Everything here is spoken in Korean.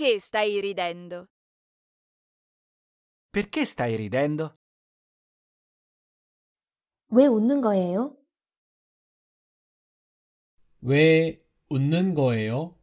Perché stai ridendo? Perché stai ridendo? 왜 웃는 거예요? 왜 웃는 거예요?